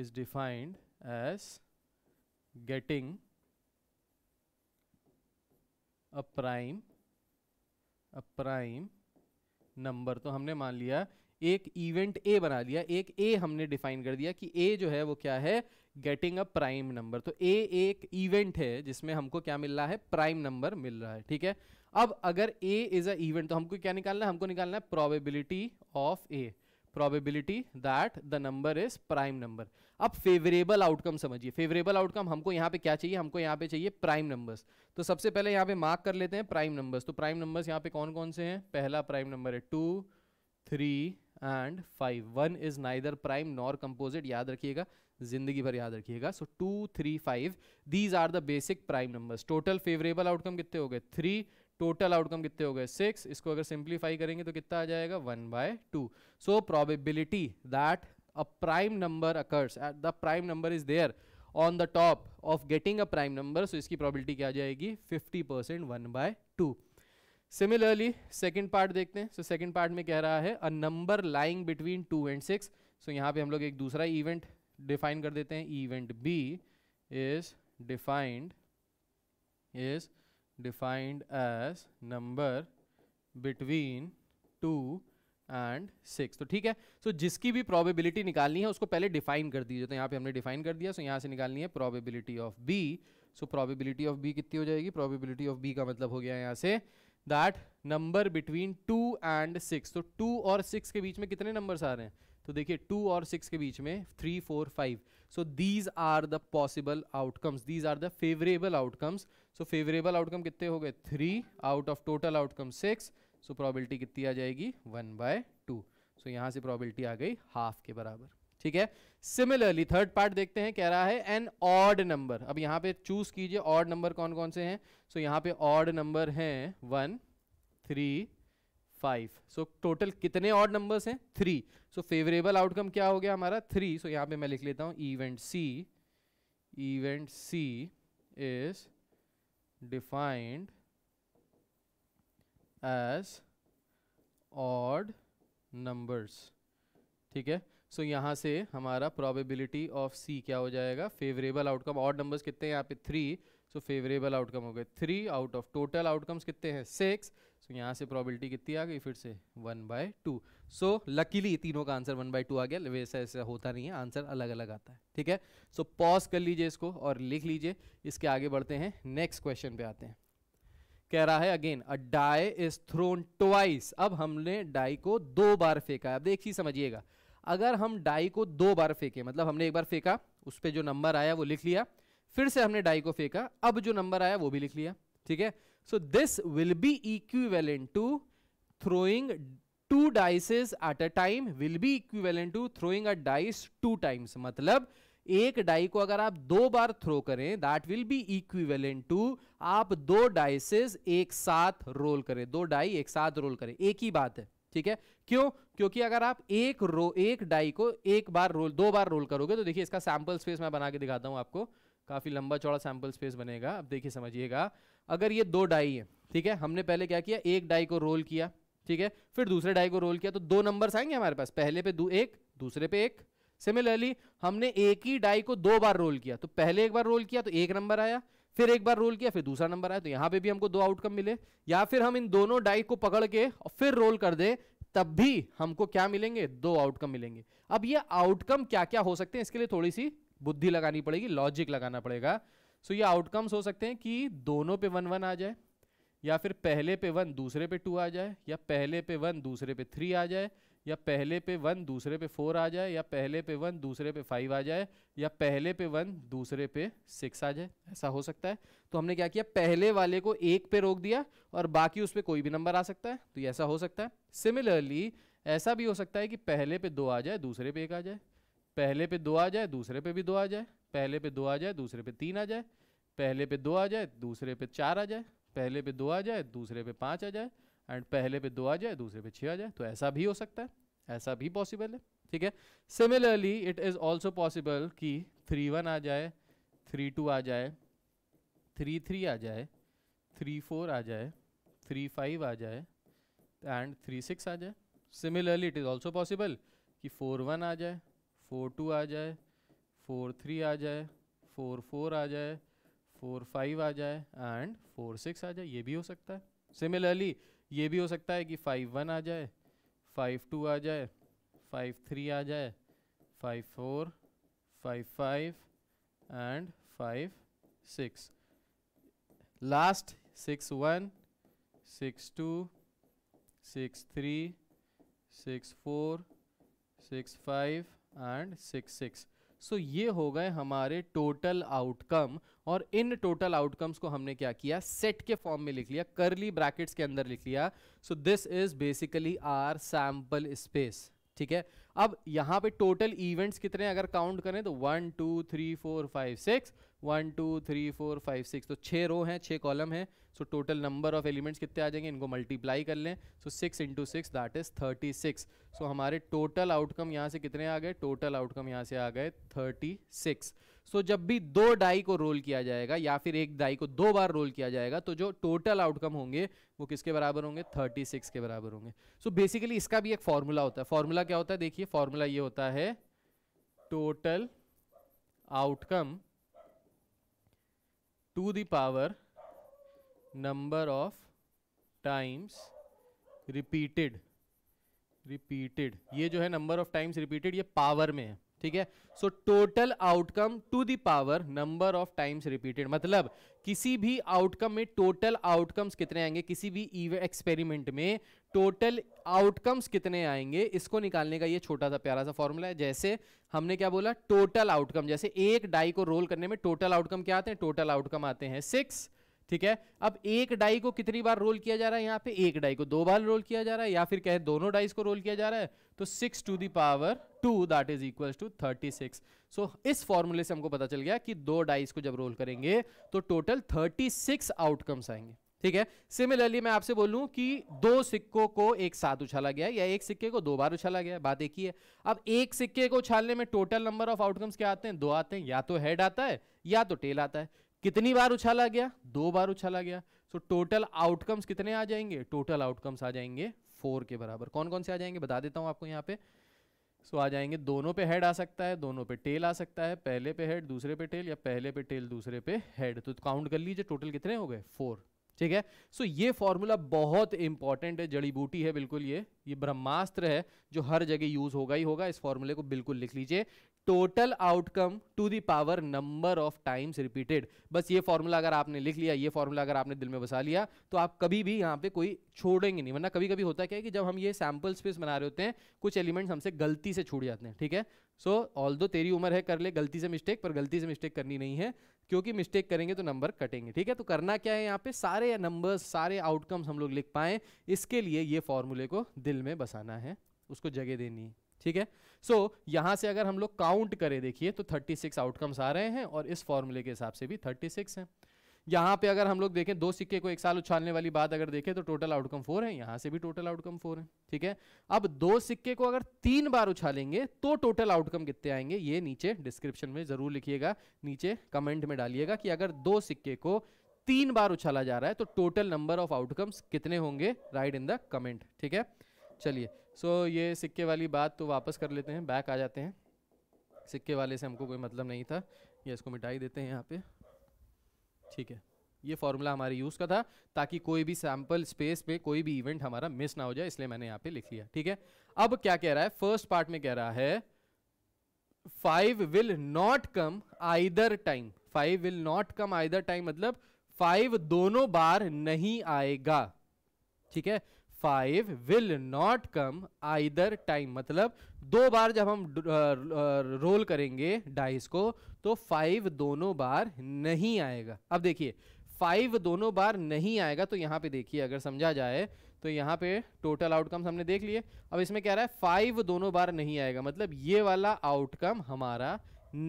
is defined as getting a prime prime number तो हमने मान लिया एक इवेंट ए बना लिया एक ए हमने डिफाइन कर दिया कि ए जो है वो क्या है गेटिंग अ प्राइम नंबर तो ए एक इवेंट है जिसमें हमको क्या मिल रहा है प्राइम नंबर मिल रहा है ठीक है अब अगर ए इज अ इवेंट तो हमको क्या निकालना है हमको निकालना है probability of A probability that the number is prime number अब फेवरेबल आउटकम समझिए फेवरेबल आउटकम हमको यहाँ पे क्या चाहिए हमको यहाँ पे चाहिए प्राइम नंबर्स तो सबसे पहले यहाँ पे मार्क कर लेते हैं प्राइम नंबर्स तो प्राइम नंबर्स यहाँ पे कौन कौन से हैं पहला प्राइम नंबर है two three and five one is neither prime nor composite याद रखिएगा जिंदगी भर याद रखिएगा so two three five these are the basic prime numbers total favourable outcome कितने हो गए थ्री टोटल आउटकम कितने हो गए सिक्स इसको अगर सिंप्लीफाई करेंगे तो कितना आ जाएगा one by two so probability that a prime number occurs at the prime number is there on the top of getting a prime number so इसकी प्रॉबिलिटी क्या आ जाएगी fifty percent one by two similarly second part देखते हैं so second part में कह रहा है a number lying between two and six so यहाँ पे हम लोग एक दूसरा इवेंट डिफाइन कर देते हैं event B is defined is defined as number between two and six तो ठीक है सो so, जिसकी भी प्रॉबेबिलिटी निकालनी है उसको पहले डिफाइन कर दीजिए तो यहाँ पे हमने डिफाइन कर दिया सो so यहाँ से निकालनी है probability of B so probability of B कितनी हो जाएगी प्रॉबेबिलिटी ऑफ बी का मतलब हो गया यहाँ से that number between two and six तो टू और सिक्स के बीच में कितने नंबर्स आ रहे हैं तो देखिए टू और सिक्स के बीच में three four five so these are the possible outcomes these are the favourable outcomes so favourable outcome कितने हो गए three out of total outcome six so probability कितनी आ जाएगी वन बाय टू सो यहाँ से प्रॉबिलिटी आ गई हाफ के बराबर ठीक है सिमिलरली थर्ड पार्ट देखते हैं कह रहा है एन ऑड नंबर अब यहाँ पे चूज कीजिए ऑड नंबर कौन कौन से हैं सो so, यहाँ पे ऑड नंबर हैं one three five so total कितने ऑड नंबर्स हैं थ्री सो फेवरेबल आउटकम क्या हो गया हमारा थ्री सो so, यहाँ पे मैं लिख लेता हूँ event C event C is defined as odd numbers ठीक है सो so, यहाँ से हमारा प्रॉबेबिलिटी ऑफ सी क्या हो जाएगा फेवरेबल आउटकम ऑड नंबर्स कितने यहाँ पे थ्री सो फेवरेबल आउटकम हो गए three out of total outcomes कितने हैं सिक्स सो यहाँ से प्रॉबिलिटी कितनी आ गई फिर से one by two so luckily तीनों का आंसर वन बाई टू आ गया वैसा ऐसा होता नहीं है आंसर अलग अलग आता है ठीक है सो so, पॉज कर लीजिए इसको और लिख लीजिए इसके आगे बढ़ते हैं नेक्स्ट क्वेश्चन पे आते हैं कह रहा है again a die is thrown twice अब हमने डाई को दो बार फेंका है अब देखिए समझिएगा अगर हम डाई को दो बार फेंके मतलब हमने एक बार फेंका उस पर जो नंबर आया वो लिख लिया फिर से हमने डाई को फेंका अब जो नंबर आया वो भी लिख लिया ठीक है so this will be equi to throwing two dices at a time will be equivalent to throwing a dice two times मतलब एक डाई को अगर आप दो बार थ्रो करें that will be equivalent to आप दो डाइसेस एक साथ रोल करें दो डाई एक साथ रोल करें एक ही बात है ठीक है क्यों क्योंकि अगर आप एक रो एक डाई को एक बार रोल दो बार रोल करोगे तो देखिए इसका सैंपल स्पेस मैं बना के दिखाता हूं आपको काफी लंबा चौड़ा सैंपल स्पेस बनेगा अब देखिए समझिएगा अगर ये दो डाई है ठीक है हमने पहले क्या किया एक डाई को रोल किया ठीक है फिर दूसरे डाई को रोल किया तो दो नंबर आएंगे हमारे पास पहले पे दो एक दूसरे पे एक सिमिलरली हमने एक ही डाई को दो बार रोल किया तो पहले एक बार रोल किया तो एक नंबर आया फिर एक बार रोल किया फिर दूसरा नंबर आया तो यहां पे भी हमको दो आउटकम मिले या फिर हम इन दोनों डाई को पकड़ के और फिर रोल कर दे तब भी हमको क्या मिलेंगे दो आउटकम मिलेंगे अब ये आउटकम क्या क्या हो सकते हैं इसके लिए थोड़ी सी बुद्धि लगानी पड़ेगी लॉजिक लगाना पड़ेगा सो ये आउटकम्स हो सकते हैं कि दोनों पे वन वन आ जाए या फिर पहले पे वन दूसरे पे टू आ जाए या पहले पे वन दूसरे पे थ्री आ जाए या पहले पे वन दूसरे पे फोर आ जाए या पहले पे वन दूसरे पे फाइव आ जाए या पहले पे वन दूसरे पे सिक्स आ जाए ऐसा हो सकता है तो हमने क्या किया पहले वाले को एक पे रोक दिया और बाकी उस पर कोई भी नंबर आ सकता है तो ये ऐसा हो सकता है सिमिलरली ऐसा भी हो सकता है कि पहले पे दो आ जाए दूसरे पे एक आ जाए पहले पे दो आ जाए दूसरे पे भी दो आ जाए पहले पे दो आ जाए दूसरे पे तीन आ जाए पहले पे दो आ जाए दूसरे पे चार आ जाए पहले पे दो आ जाए दूसरे पे पाँच आ जाए एंड पहले पे दो आ जाए दूसरे पे छः आ जाए तो ऐसा भी हो सकता है ऐसा भी पॉसिबल है ठीक है similarly it is also possible कि थ्री वन आ जाए थ्री टू आ जाए थ्री थ्री आ जाए थ्री फोर आ जाए थ्री फाइव आ जाए एंड थ्री सिक्स आ जाए similarly it is also possible कि फोर वन आ जाए फोर टू आ जाए फोर थ्री आ जाए फोर फोर आ जाए फोर फाइव आ जाए एंड फोर सिक्स आ जाए ये भी हो सकता है सिमिलरली ये भी हो सकता है कि फाइव वन आ जाए फाइव टू आ जाए फाइव थ्री आ जाए five four five five and five six last six one six two six three six four six five and six six so ये हो गए हमारे टोटल आउटकम और इन टोटल आउटकम्स को हमने क्या किया सेट के फॉर्म में लिख लिया करली ब्रैकेट्स के अंदर लिख लिया so this is basically our sample space ठीक है अब यहाँ पे टोटल इवेंट्स कितने अगर काउंट करें तो one two three four five six one two three four five six तो छः रो हैं छः कॉलम हैं so total number of elements कितने आ जाएंगे इनको मल्टीप्लाई कर लें so six into six that is thirty six so हमारे टोटल आउटकम यहाँ से कितने आ गए टोटल आउटकम यहाँ से आ गए थर्टी सिक्स सो जब भी दो डाई को रोल किया जाएगा या फिर एक डाई को दो बार रोल किया जाएगा तो जो टोटल आउटकम होंगे वो किसके बराबर होंगे थर्टी सिक्स के बराबर होंगे सो so बेसिकली इसका भी एक फॉर्मूला होता है फॉर्मूला क्या होता है देखिए फॉर्मूला ये होता है total outcome to the power number of times repeated repeated ये जो है number of times repeated ये power में है ठीक है so total outcome to the power number of times repeated मतलब किसी भी आउटकम में टोटल आउटकम्स कितने आएंगे किसी भी एक्सपेरिमेंट में टोटल आउटकम्स कितने आएंगे इसको निकालने का ये छोटा सा प्यारा सा फॉर्मूला है जैसे हमने क्या बोला टोटल आउटकम जैसे एक डाई को रोल करने में टोटल आउटकम क्या आते हैं टोटल आउटकम आते हैं सिक्स ठीक है अब एक डाई को कितनी बार रोल किया जा रहा है यहाँ पे एक डाई को दो बार रोल किया जा रहा है या फिर कहे दोनों डाइस को रोल किया जा रहा है तो six to the power two that is equal to thirty six so इस फॉर्मूले से हमको पता चल गया कि दो डाइस को जब रोल करेंगे तो टोटल थर्टी सिक्स आउटकम्स आएंगे ठीक है सिमिलरली मैं आपसे बोलूं कि दो सिक्कों को एक साथ उछाला गया या एक सिक्के को दो बार उछाला गया बात एक ही है अब एक सिक्के को उछालने में टोटल नंबर ऑफ आउटकम्स क्या आते हैं दो आते हैं या तो हेड आता है या तो टेल आता है कितनी बार उछाला गया दो बार उछाला गया सो टोटल आउटकम्स कितने आ जाएंगे टोटल आउटकम्स आ जाएंगे फोर के बराबर कौन कौन से आ जाएंगे बता देता हूं आपको यहाँ पे सो so, आ जाएंगे दोनों पे हेड आ सकता है दोनों पे टेल आ सकता है पहले पे हेड दूसरे पे टेल या पहले पे टेल दूसरे पे हेड तो काउंट कर लीजिए टोटल कितने हो गए फोर ठीक है सो so, ये फॉर्मूला बहुत इंपॉर्टेंट है जड़ी बूटी है बिल्कुल ये ये ब्रह्मास्त्र है जो हर जगह यूज होगा ही होगा इस फॉर्मूले को बिल्कुल लिख लीजिए total outcome to the power number of times repeated बस ये फॉर्मूला अगर आपने लिख लिया ये फॉर्मूला अगर आपने दिल में बसा लिया तो आप कभी भी यहाँ पे कोई छोड़ेंगे नहीं वरना कभी कभी होता क्या है कि जब हम ये सैम्पल स्पेस बना रहे होते हैं कुछ एलिमेंट्स हमसे गलती से छूट जाते हैं ठीक है सो ऑल दो तेरी उम्र है कर ले गलती से मिस्टेक पर गलती से मिस्टेक करनी नहीं है क्योंकि मिस्टेक करेंगे तो नंबर कटेंगे ठीक है तो करना क्या है यहाँ पे सारे नंबर्स सारे आउटकम्स हम लोग लिख पाए इसके लिए ये फॉर्मूले को दिल में बसाना है उसको जगह देनी है ठीक है सो यहां से अगर हम लोग काउंट करें देखिए तो 36 आउटकम्स आ रहे हैं और इस फॉर्मूले के हिसाब से भी 36 है यहाँ पे अगर हम लोग देखें दो सिक्के को एक साल उछालने वाली बात अगर देखें तो टोटल आउटकम फोर है यहाँ से भी टोटल आउटकम फोर है ठीक है अब दो सिक्के को अगर तीन बार उछालेंगे तो टोटल आउटकम कितने आएंगे ये नीचे डिस्क्रिप्शन में जरूर लिखिएगा नीचे कमेंट में डालिएगा कि अगर दो सिक्के को तीन बार उछाला जा रहा है तो टोटल नंबर ऑफ आउटकम्स कितने होंगे राइट इन द कमेंट ठीक है चलिए सो so, ये सिक्के वाली बात तो वापस कर लेते हैं बैक आ जाते हैं सिक्के वाले से हमको कोई मतलब नहीं था ये इसको मिटाई देते हैं यहाँ पे ठीक है ये फॉर्मूला हमारे यूज़ का था ताकि कोई भी सैम्पल स्पेस पे कोई भी इवेंट हमारा मिस ना हो जाए इसलिए मैंने यहाँ पे लिख लिया ठीक है अब क्या कह रहा है फर्स्ट पार्ट में कह रहा है five will not come either time five will not come either time मतलब फाइव दोनों बार नहीं आएगा ठीक है five will not come either time मतलब दो बार जब हम रोल करेंगे डाइस को तो फाइव दोनों बार नहीं आएगा अब देखिए फाइव दोनों बार नहीं आएगा तो यहाँ पे देखिए अगर समझा जाए तो यहाँ पे टोटल आउटकम हमने देख लिए अब इसमें क्या रहा है फाइव दोनों बार नहीं आएगा मतलब ये वाला आउटकम हमारा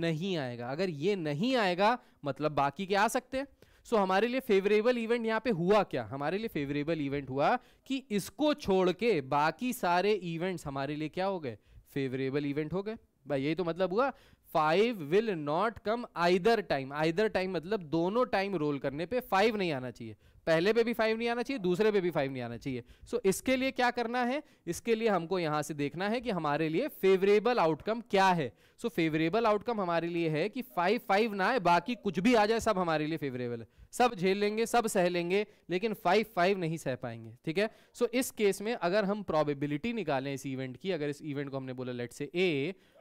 नहीं आएगा अगर ये नहीं आएगा मतलब बाकी के आ सकते हैं सो हमारे लिए फेवरेबल इवेंट यहाँ पे हुआ क्या हमारे लिए फेवरेबल इवेंट हुआ कि इसको छोड़ के बाकी सारे इवेंट्स हमारे लिए क्या हो गए फेवरेबल इवेंट हो गए भाई यही तो मतलब हुआ five will not come either time either time मतलब दोनों टाइम रोल करने पे फाइव नहीं आना चाहिए पहले पे भी फाइव नहीं आना चाहिए दूसरे पे भी फाइव नहीं आना चाहिए सो so, इसके लिए क्या करना है इसके लिए हमको यहां से देखना है कि हमारे लिए फेवरेबल आउटकम क्या है सो फेवरेबल आउटकम हमारे लिए है कि फाइव फाइव ना आए बाकी कुछ भी आ जाए सब हमारे लिए फेवरेबल है सब झेल लेंगे सब सह लेंगे लेकिन फाइव फाइव नहीं सह पाएंगे ठीक है सो so, इस केस में अगर हम प्रॉबेबिलिटी निकालें इस इवेंट की अगर इस इवेंट को हमने बोला लेट से ए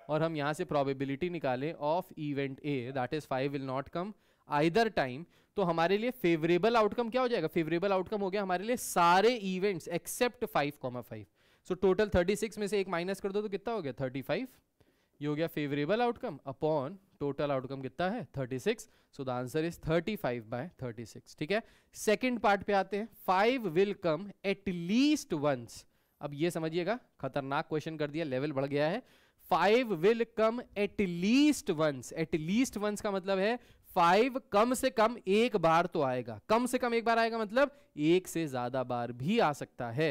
और हम यहाँ से प्रॉबेबिलिटी निकालें of event A that is five will not come either time तो हमारे लिए फेवरेबल आउटकम क्या हो जाएगा फेवरेबल आउटकम हो गया हमारे लिए सारे events except five comma five so total thirty six में से एक माइनस कर दो तो कितना हो गया थर्टी फाइव ये हो गया favourable outcome upon total outcome कितना है thirty six so the answer is thirty five by thirty six ठीक है सेकेंड पार्ट पे आते हैं five will come at least once अब ये समझिएगा खतरनाक क्वेश्चन कर दिया लेवल बढ़ गया है five will come at least once at least once का मतलब है फाइव कम से कम एक बार तो आएगा कम से कम एक बार आएगा मतलब एक से ज्यादा बार भी आ सकता है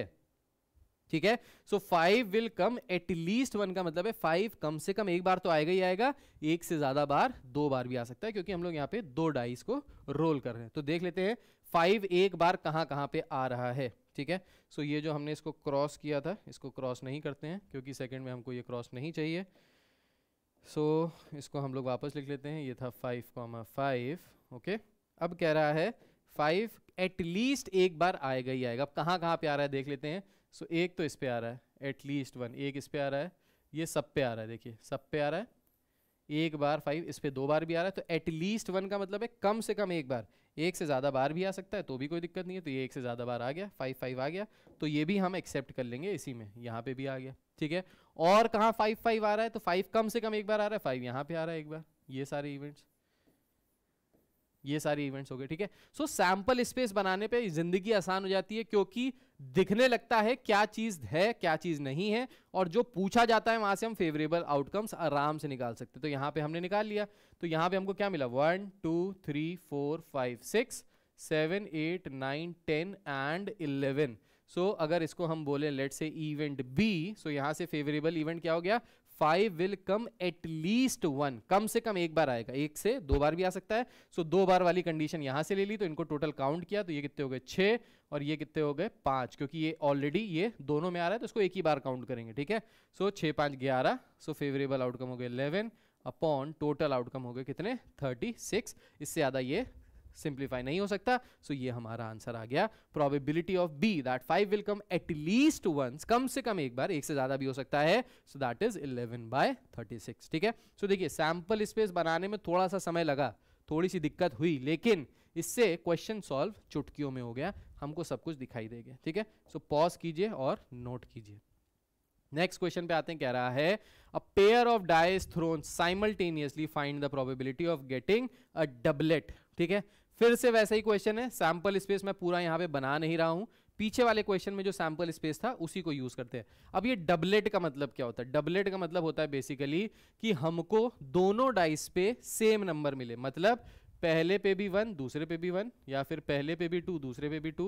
ठीक है so five will come at least one का मतलब है फाइव कम से कम एक बार तो आएगा ही आएगा एक से ज्यादा बार दो बार भी आ सकता है क्योंकि हम लोग यहाँ पे दो डाइस को रोल कर रहे हैं तो देख लेते हैं फाइव एक बार कहां कहां पे आ रहा है ठीक है सो ये जो हमने इसको क्रॉस किया था इसको क्रॉस नहीं करते हैं क्योंकि सेकंड में हमको ये क्रॉस नहीं चाहिए सो so, इसको हम लोग वापस लिख लेते हैं ये था फाइव कॉमा फाइव ओके अब कह रहा है फाइव एटलीस्ट एक बार आएगा ही आएगा अब कहाँ कहाँ पे आ रहा है देख लेते हैं सो so, एक तो इस पे आ रहा है एटलीस्ट वन एक इस पे आ रहा है ये सब पे आ रहा है देखिए सब पे आ रहा है एक बार फाइव इस पर दो बार भी आ रहा है तो एटलीस्ट वन का मतलब है कम से कम एक बार एक से ज़्यादा बार भी आ सकता है तो भी कोई दिक्कत नहीं है तो ये एक से ज़्यादा बार आ गया फाइव फाइव आ गया तो ये भी हम एक्सेप्ट कर लेंगे इसी में यहाँ पे भी आ गया ठीक है और कहाँ फाइव फाइव आ रहा है तो फाइव कम से कम एक बार आ रहा है फाइव यहाँ पे आ रहा है एक बार ये सारे इवेंट्स ये सारे इवेंट्स हो गए ठीक है सो सैम्पल स्पेस बनाने पर ज़िंदगी आसान हो जाती है क्योंकि दिखने लगता है क्या चीज है क्या चीज नहीं है और जो पूछा जाता है वहां से हम फेवरेबल आउटकम्स आराम से निकाल सकते तो यहां पे हमने निकाल लिया तो यहां पे हमको क्या मिला one two three four five six seven eight nine ten and eleven so अगर इसको हम बोले लेट से इवेंट बी सो यहां से फेवरेबल इवेंट क्या हो गया five will come at least one कम से कम एक बार आएगा एक से दो बार भी आ सकता है सो so, दो बार वाली कंडीशन यहां से ले ली तो इनको टोटल काउंट किया तो ये कितने हो गए छे और ये कितने हो गए पाँच क्योंकि ये ऑलरेडी ये दोनों में आ रहा है तो इसको एक ही बार काउंट करेंगे ठीक है सो छः पाँच ग्यारह सो फेवरेबल आउटकम हो गए इलेवन अपॉन टोटल आउटकम हो गए कितने थर्टी सिक्स इससे ज़्यादा ये सिंप्लीफाई नहीं हो सकता सो so ये हमारा आंसर आ गया probability of B that five will come at least once कम से कम एक बार एक से ज्यादा भी हो सकता है so that is eleven by thirty six ठीक है सो so देखिए सैंपल स्पेस बनाने में थोड़ा सा समय लगा थोड़ी सी दिक्कत हुई लेकिन इससे क्वेश्चन सॉल्व चुटकियों में हो गया हमको सब कुछ दिखाई देगा ठीक है सो पॉज कीजिए और नोट कीजिए नेक्स्ट क्वेश्चन पे आते हैं कह रहा है a pair of dice thrown simultaneously find the probability of getting a doublet ठीक है फिर से वैसा ही क्वेश्चन है सैंपल स्पेस मैं पूरा यहाँ पे बना नहीं रहा हूँ पीछे वाले क्वेश्चन में जो सैंपल स्पेस था उसी को यूज करते हैं अब ये डबलेट का मतलब क्या होता है डबलेट का मतलब होता है बेसिकली कि हमको दोनों डाइस पे सेम नंबर मिले मतलब पहले पे भी वन दूसरे पे भी वन या फिर पहले पे भी टू दूसरे पे भी टू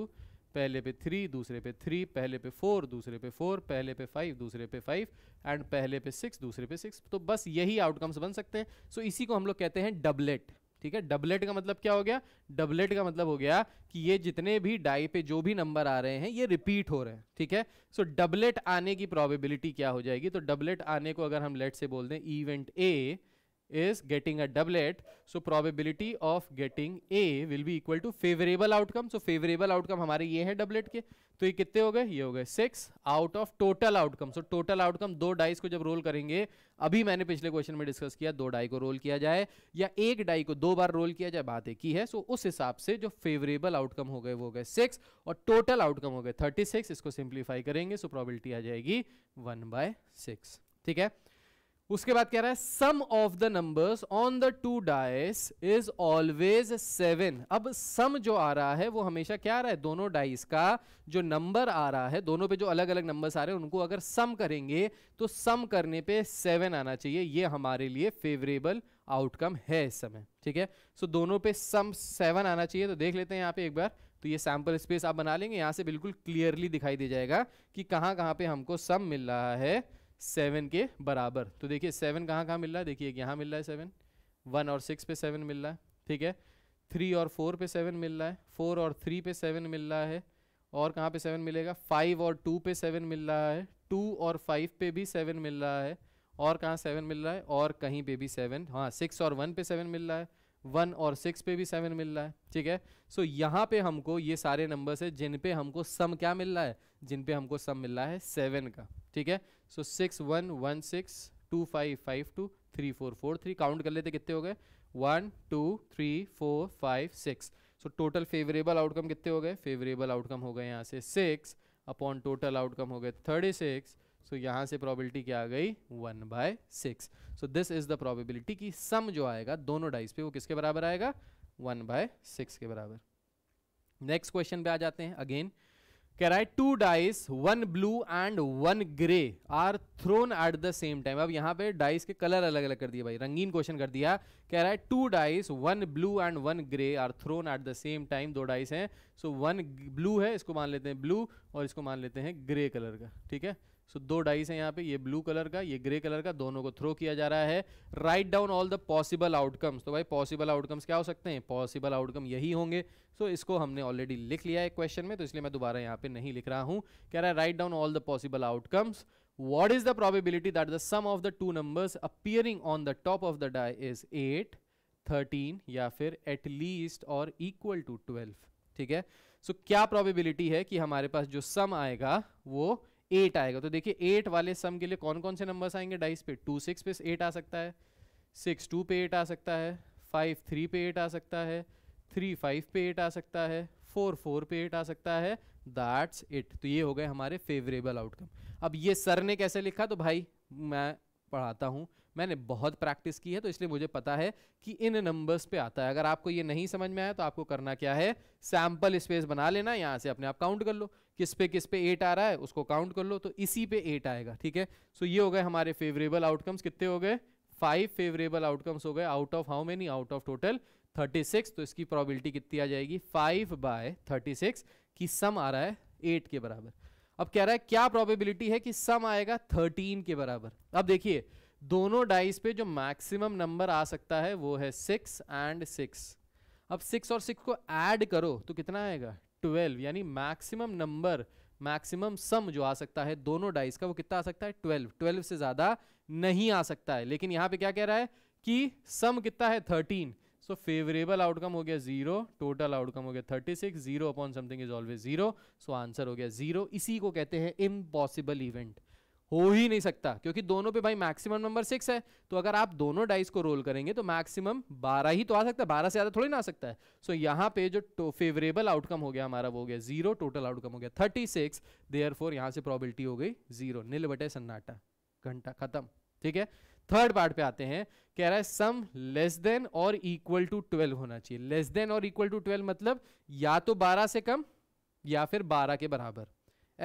पहले पे थ्री दूसरे पे थ्री पहले पे फोर दूसरे पे फोर पहले पे फाइव दूसरे पे फाइव एंड पहले पे सिक्स दूसरे पे सिक्स तो बस यही आउटकम्स बन सकते हैं सो so, इसी को हम लोग कहते हैं डबलेट ठीक है डबलेट का मतलब क्या हो गया डबलेट का मतलब हो गया कि ये जितने भी डाई पे जो भी नंबर आ रहे हैं ये रिपीट हो रहे हैं ठीक है सो so, डबलेट आने की प्रोबेबिलिटी क्या हो जाएगी तो डबलेट आने को अगर हम लेट से बोल दें event A is getting a doublet so probability of getting a will be equal to favorable outcome so favorable outcome हमारे ये हैं doublet के तो ये कितने हो गए ये हो गए six out of total outcome so total outcome दो डाइस को जब रोल करेंगे अभी मैंने पिछले क्वेश्चन में डिस्कस किया दो डाई को रोल किया जाए या एक डाई को दो बार रोल किया जाए बात एक ही है सो so उस हिसाब से जो फेवरेबल आउटकम हो गए वो हो गए सिक्स और टोटल आउटकम हो गए थर्टी सिक्स इसको सिंप्लीफाई करेंगे सो so प्रॉबिलिटी आ जाएगी वन बाय सिक्स ठीक है उसके बाद कह रहा है sum of the numbers on the two dice is always seven अब सम जो आ रहा है वो हमेशा क्या आ रहा है दोनों डाइस का जो नंबर आ रहा है दोनों पे जो अलग अलग नंबर्स आ रहे हैं उनको अगर सम करेंगे तो सम करने पे सेवन आना चाहिए ये हमारे लिए फेवरेबल आउटकम है इस समय ठीक है सो so, दोनों पे सम सेवन आना चाहिए तो देख लेते हैं यहाँ पे एक बार तो ये सैम्पल स्पेस आप बना लेंगे यहाँ से बिल्कुल क्लियरली दिखाई दे जाएगा कि कहाँ कहाँ पे हमको सम मिल रहा है सेवन के बराबर तो देखिए सेवन कहाँ कहाँ मिल रहा है देखिए यहाँ मिल रहा है सेवन वन और सिक्स पे सेवन मिल रहा है ठीक है थ्री और फोर पे सेवन मिल रहा है फोर और थ्री पे सेवन मिल रहा है और कहाँ पे सेवन मिलेगा फाइव और टू पे सेवन मिल रहा है टू और फाइव पे भी सेवन मिल रहा है और कहाँ सेवन मिल रहा है और कहीं पे भी सेवन हाँ सिक्स और वन पे सेवन मिल रहा है वन और सिक्स पे भी सेवन मिल रहा है ठीक है सो so, यहाँ पे हमको ये सारे नंबर्स है जिन पे हमको सम क्या मिल रहा है जिन पे हमको सम मिल रहा है सेवन का ठीक है so six one one six two five five two three four four three count कर लेते कितने हो गए one two three four five six so total favourable outcome कितने हो गए फेवरेबल आउटकम हो गए यहाँ से सिक्स अपॉन टोटल आउटकम हो गए थर्टी सिक्स सो यहाँ से प्रॉबिलिटी क्या आ गई one by six so this is the probability की सम जो आएगा दोनों डाइस पे वो किसके बराबर आएगा वन बाय सिक्स के बराबर नेक्स्ट क्वेश्चन पे आ जाते हैं अगेन कह रहा है two dice one blue and one grey are thrown at the same time अब यहाँ पे डाइस के कलर अलग अलग कर दिए भाई रंगीन क्वेश्चन कर दिया कह रहा है two dice one blue and one grey are thrown at the same time दो डाइस हैं सो वन ब्लू है इसको मान लेते हैं ब्लू और इसको मान लेते हैं ग्रे कलर का ठीक है सो दो डाइस है यहाँ पे ये ब्लू कलर का ये ग्रे कलर का दोनों को थ्रो किया जा रहा है write down all the possible outcomes तो भाई पॉसिबल आउटकम्स क्या हो सकते हैं पॉसिबल आउटकम यही होंगे सो so, इसको हमने ऑलरेडी लिख लिया है क्वेश्चन में तो इसलिए मैं दोबारा यहाँ पे नहीं लिख रहा हूँ कह रहा है write down all the possible outcomes what is the probability that the sum of the two numbers appearing on the top of the die is eight thirteen या फिर एटलीस्ट और इक्वल टू ट्वेल्व ठीक है so so, क्या probability है कि हमारे पास जो सम आएगा वो एट आएगा तो देखिए एट वाले सम के लिए कौन कौन से नंबर्स आएंगे डाइस पे टू सिक्स पे एट आ सकता है सिक्स टू पे एट आ सकता है फाइव थ्री पे एट आ सकता है थ्री फाइव पे एट आ सकता है फोर फोर पे एट आ सकता है दैट्स इट तो ये हो गए हमारे फेवरेबल आउटकम अब ये सर ने कैसे लिखा तो भाई मैं पढ़ाता हूँ मैंने बहुत प्रैक्टिस की है तो इसलिए मुझे पता है कि इन नंबर्स पे आता है अगर आपको ये नहीं समझ में आया तो आपको करना क्या है सैम्पल स्पेस बना लेना यहाँ से अपने आप काउंट कर लो किस पे किस पे एट आ रहा है उसको काउंट कर लो तो इसी पे एट आएगा ठीक है सो ये हो गए हमारे फेवरेबल आउटकम्स कितने हो गए फाइव फेवरेबल आउटकम्स हो गए out of how many out of total 36 तो इसकी प्रोबेबिलिटी कितनी आ जाएगी 5 बाय 36 की सम आ रहा है 8 के बराबर अब कह रहा है क्या प्रोबेबिलिटी है कि सम आएगा 13 के बराबर अब देखिए दोनों डाइस पे जो मैक्सिमम नंबर आ सकता है वो है सिक्स एंड सिक्स अब सिक्स और सिक्स को ऐड करो तो कितना आएगा ट्वेल्व यानी मैक्सिमम नंबर मैक्सिमम सम जो आ सकता है दोनों डाइस का वो कितना आ सकता है ट्वेल्व ट्वेल्व से ज़्यादा नहीं आ सकता है लेकिन यहाँ पे क्या कह रहा है कि सम कितना है थर्टीन सो फेवरेबल आउटकम हो गया जीरो टोटल आउटकम हो गया thirty six zero upon something is always zero so answer हो गया जीरो इसी को कहते हैं इम्पॉसिबल इवेंट हो ही नहीं सकता क्योंकि दोनों पे भाई मैक्सिमम नंबर सिक्स है तो अगर आप दोनों डाइस को रोल करेंगे तो मैक्सिमम बारह ही तो आ सकता है बारह से ज़्यादा थोड़ी ना आ सकता है सो so, यहाँ पे जो तो फेवरेबल आउटकम हो गया हमारा वो हो गया जीरो टोटल आउटकम हो गया थर्टी सिक्स देयर फोर यहाँ से प्रॉबिलिटी हो गई जीरो नील बटे सन्नाटा घंटा खत्म ठीक है थर्ड पार्ट पे आते हैं कह रहा है सम लेस देन और इक्वल टू ट्वेल्व होना चाहिए लेस देन और इक्वल टू ट्वेल्व मतलब या तो बारह से कम या फिर बारह के बराबर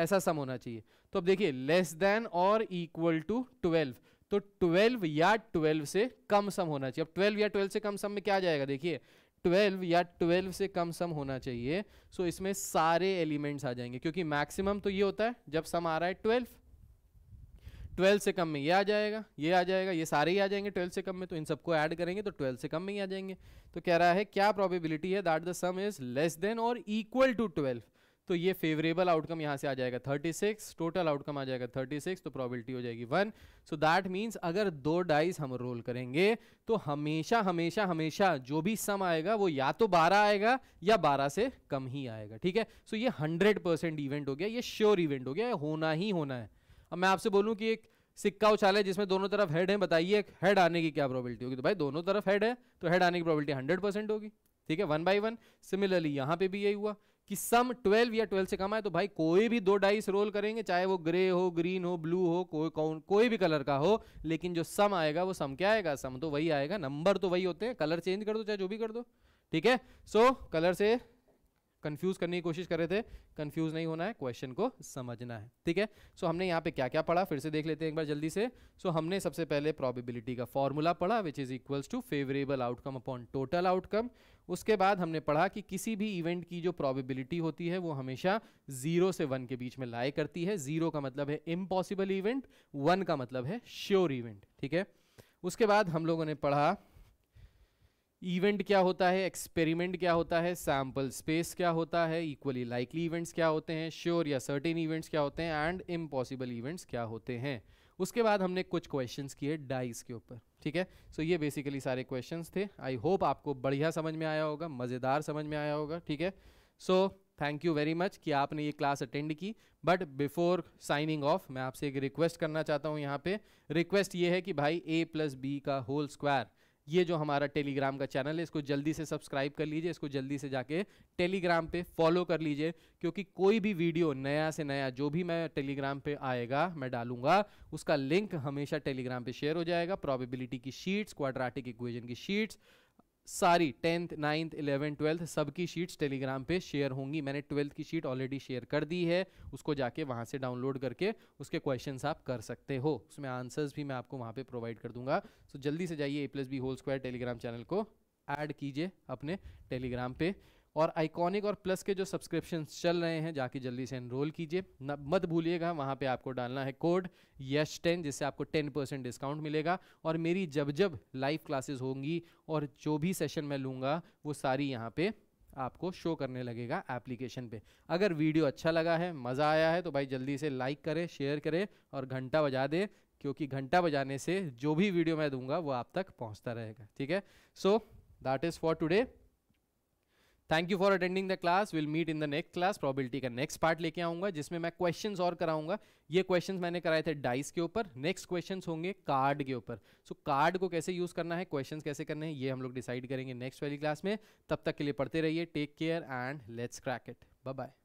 ऐसा सम होना चाहिए तो अब देखिए लेस देन और इक्वल टू 12 तो 12 या 12 से कम सम होना चाहिए अब 12 या 12 से कम सम में क्या आ जाएगा देखिए 12 या 12 से कम सम होना चाहिए सो so इसमें सारे एलिमेंट्स आ जाएंगे क्योंकि मैक्सिमम तो ये होता है जब सम आ रहा है 12 12 से कम में ये आ जाएगा ये आ जाएगा ये सारे ही आ जाएंगे 12 से कम में तो इन सबको ऐड करेंगे तो 12 से कम में ही आ जाएंगे तो कह रहा है क्या प्रोबेबिलिटी है that the sum is less than और इक्वल टू 12 तो ये फेवरेबल आउटकम यहाँ से आ जाएगा 36 टोटल आउटकम आ जाएगा 36 तो प्रोबेबिलिटी हो जाएगी वन सो दैट मीन्स अगर दो डाइस हम रोल करेंगे तो हमेशा हमेशा हमेशा जो भी सम आएगा वो या तो 12 आएगा या 12 से कम ही आएगा ठीक है सो so ये 100% इवेंट हो गया ये श्योर इवेंट हो गया होना ही होना है अब मैं आपसे बोलूँ कि एक सिक्का उछाले जिसमें दोनों तरफ हेड है बताइए हेड आने की क्या प्रॉबिलिटी होगी तो भाई दोनों तरफ हेड है तो हेड आने की प्रॉबिलिटी हंड्रेड परसेंट होगी ठीक है वन बाई वन सिमिलरली यहाँ पे भी यही हुआ कि सम 12 या 12 से कम है तो भाई कोई भी दो डाइस रोल करेंगे चाहे वो ग्रे हो ग्रीन हो ब्लू हो कोई कौन कोई भी कलर का हो लेकिन जो सम आएगा वो सम क्या आएगा सम तो वही आएगा नंबर तो वही होते हैं कलर चेंज कर दो चाहे जो भी कर दो ठीक है सो so, कलर से कंफ्यूज करने की कोशिश कर रहे थे कंफ्यूज नहीं होना है क्वेश्चन को समझना है ठीक है सो so, हमने यहाँ पे क्या क्या पढ़ा फिर से देख लेते हैं एक बार जल्दी से सो so, हमने सबसे पहले प्रोबेबिलिटी का फॉर्मूला पढ़ा which is equals to favourable outcome upon total outcome उसके बाद हमने पढ़ा कि किसी भी इवेंट की जो प्रॉबिबिलिटी होती है वो हमेशा जीरो से वन के बीच में लाए करती है जीरो का मतलब है इम्पॉसिबल इवेंट वन का मतलब है श्योर इवेंट ठीक है उसके बाद हम लोगों ने पढ़ा इवेंट क्या होता है एक्सपेरिमेंट क्या होता है सैम्पल स्पेस क्या होता है इक्वली लाइकली इवेंट्स क्या होते हैं श्योर या सर्टेन इवेंट्स क्या होते हैं एंड इम्पॉसिबल इवेंट्स क्या होते हैं उसके बाद हमने कुछ क्वेश्चन किए डाइस के ऊपर ठीक है सो so ये बेसिकली सारे क्वेश्चन थे आई होप आपको बढ़िया समझ में आया होगा मज़ेदार समझ में आया होगा ठीक है so thank you very much कि आपने ये क्लास अटेंड की बट बिफोर साइनिंग ऑफ मैं आपसे एक रिक्वेस्ट करना चाहता हूँ यहाँ पे रिक्वेस्ट ये है कि भाई ए प्लस बी का होल स्क्वायर ये जो हमारा टेलीग्राम का चैनल है इसको जल्दी से सब्सक्राइब कर लीजिए इसको जल्दी से जाके टेलीग्राम पे फॉलो कर लीजिए क्योंकि कोई भी वीडियो नया से नया जो भी मैं टेलीग्राम पे आएगा मैं डालूंगा उसका लिंक हमेशा टेलीग्राम पे शेयर हो जाएगा प्रोबेबिलिटी की शीट्स क्वाड्राटिक इक्वेजन की शीट्स सारी टेंथ नाइन्थ इलेवेंथ ट्वेल्थ सबकी शीट्स टेलीग्राम पे शेयर होंगी मैंने ट्वेल्थ की शीट ऑलरेडी शेयर कर दी है उसको जाके वहाँ से डाउनलोड करके उसके क्वेश्चन आप कर सकते हो उसमें आंसर्स भी मैं आपको वहाँ पे प्रोवाइड कर दूंगा सो जल्दी से जाइए A plus B whole square Telegram channel को ऐड कीजिए अपने टेलीग्राम पे और आइकॉनिक और प्लस के जो सब्सक्रिप्शन चल रहे हैं जाके जल्दी से एनरोल कीजिए मत भूलिएगा वहाँ पे आपको डालना है कोड यश टेन जिससे आपको टेन परसेंट डिस्काउंट मिलेगा और मेरी जब जब लाइव क्लासेस होंगी और जो भी सेशन मैं लूँगा वो सारी यहाँ पे आपको शो करने लगेगा एप्लीकेशन पे अगर वीडियो अच्छा लगा है मज़ा आया है तो भाई जल्दी से लाइक करें शेयर करें और घंटा बजा दे क्योंकि घंटा बजाने से जो भी वीडियो मैं दूंगा वो आप तक पहुँचता रहेगा ठीक है so that is for today thank you for attending the class will meet in the next class probability का नेक्स्ट पार्ट लेके आऊंगा जिसमें मैं क्वेश्चंस और कराऊंगा ये क्वेश्चंस मैंने कराए थे डाइस के ऊपर नेक्स्ट क्वेश्चंस होंगे कार्ड के ऊपर सो so, कार्ड को कैसे यूज करना है क्वेश्चन कैसे करने हैं ये हम लोग डिसाइड करेंगे नेक्स्ट वाली क्लास में तब तक के लिए पढ़ते रहिए take care and let's crack it bye